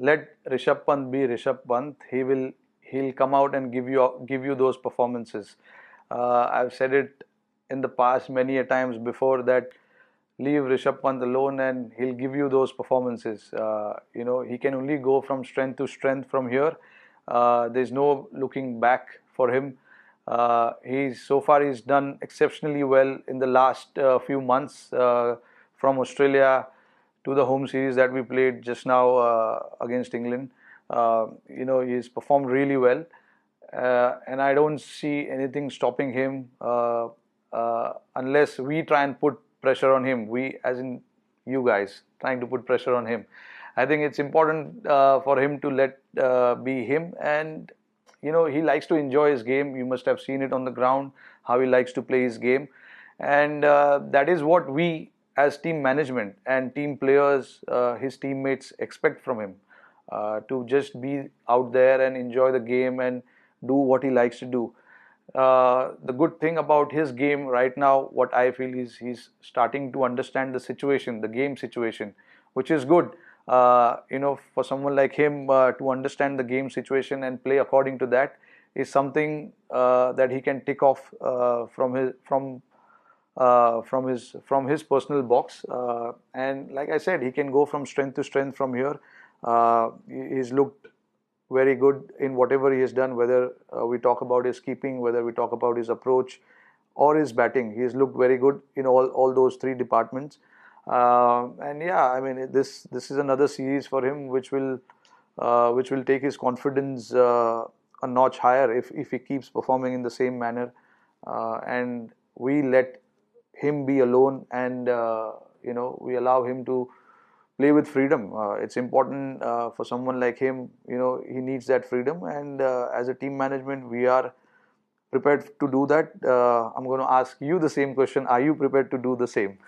let Rishabh Pant be Rishabh Pant. He will he'll come out and give you give you those performances. Uh, I've said it in the past many a times before that leave Rishabh Pant alone and he'll give you those performances. Uh, you know he can only go from strength to strength from here. Uh, there's no looking back for him. Uh, he's so far he's done exceptionally well in the last uh, few months uh, from Australia to the home series that we played just now uh, against England. Uh, you know, he's performed really well, uh, and I don't see anything stopping him uh, uh, unless we try and put pressure on him. We, as in you guys, trying to put pressure on him. I think it's important uh, for him to let be him, and you know, he likes to enjoy his game. You must have seen it on the ground how he likes to play his game, and that is what we as team management and team players, uh, his teammates expect from him uh, to just be out there and enjoy the game and do what he likes to do. Uh, the good thing about his game right now, what I feel is he's starting to understand the situation, the game situation, which is good. Uh, you know, for someone like him uh, to understand the game situation and play according to that is something uh, that he can tick off from his from uh, from his from his personal box. Uh, and like I said, he can go from strength to strength from here. Uh, he's looked very good in whatever he has done, whether uh, we talk about his keeping, whether we talk about his approach, or his batting. He's looked very good in all all those three departments. Uh, and yeah, I mean this this is another series for him which will which will take his confidence a notch higher if if he keeps performing in the same manner. and we let him be alone and uh, you know we allow him to play with freedom. Uh, it's important uh, for someone like him. You know, he needs that freedom, and uh, as a team management, we are prepared to do that. Uh, I'm going to ask you the same question: Are you prepared to do the same?